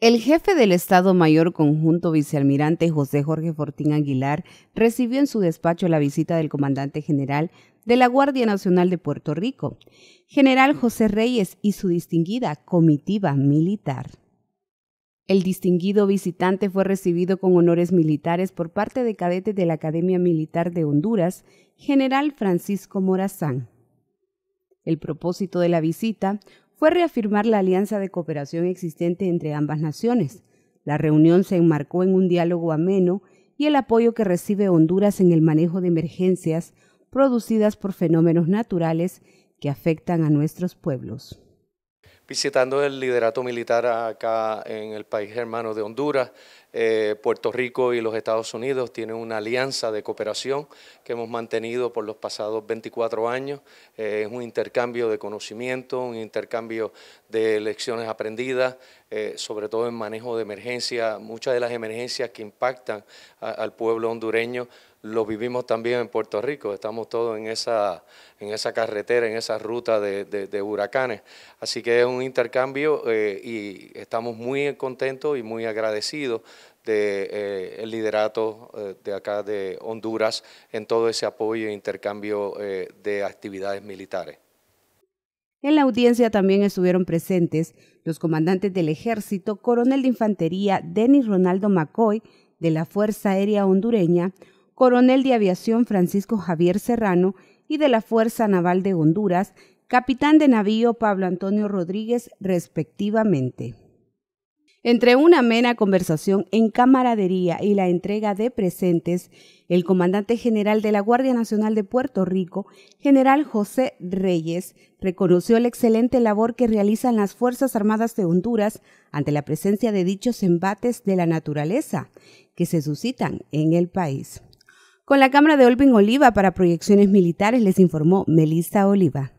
El jefe del Estado Mayor Conjunto, vicealmirante José Jorge Fortín Aguilar, recibió en su despacho la visita del comandante general de la Guardia Nacional de Puerto Rico, general José Reyes y su distinguida comitiva militar. El distinguido visitante fue recibido con honores militares por parte de cadetes de la Academia Militar de Honduras, general Francisco Morazán. El propósito de la visita fue reafirmar la alianza de cooperación existente entre ambas naciones. La reunión se enmarcó en un diálogo ameno y el apoyo que recibe Honduras en el manejo de emergencias producidas por fenómenos naturales que afectan a nuestros pueblos. Visitando el liderato militar acá en el país hermano de Honduras, eh, Puerto Rico y los Estados Unidos tienen una alianza de cooperación que hemos mantenido por los pasados 24 años. Eh, es un intercambio de conocimiento, un intercambio de lecciones aprendidas, eh, sobre todo en manejo de emergencia. Muchas de las emergencias que impactan al pueblo hondureño lo vivimos también en Puerto Rico, estamos todos en esa, en esa carretera, en esa ruta de, huracanes. Así que es un intercambio y estamos muy contentos y muy agradecidos del de, eh, liderato eh, de acá de Honduras en todo ese apoyo e intercambio eh, de actividades militares. En la audiencia también estuvieron presentes los comandantes del Ejército, coronel de Infantería Denis Ronaldo Macoy, de la Fuerza Aérea Hondureña, coronel de Aviación Francisco Javier Serrano y de la Fuerza Naval de Honduras, capitán de navío Pablo Antonio Rodríguez, respectivamente. Entre una amena conversación en camaradería y la entrega de presentes, el comandante general de la Guardia Nacional de Puerto Rico, general José Reyes, reconoció la excelente labor que realizan las Fuerzas Armadas de Honduras ante la presencia de dichos embates de la naturaleza que se suscitan en el país. Con la cámara de Olvin Oliva para proyecciones militares les informó Melissa Oliva.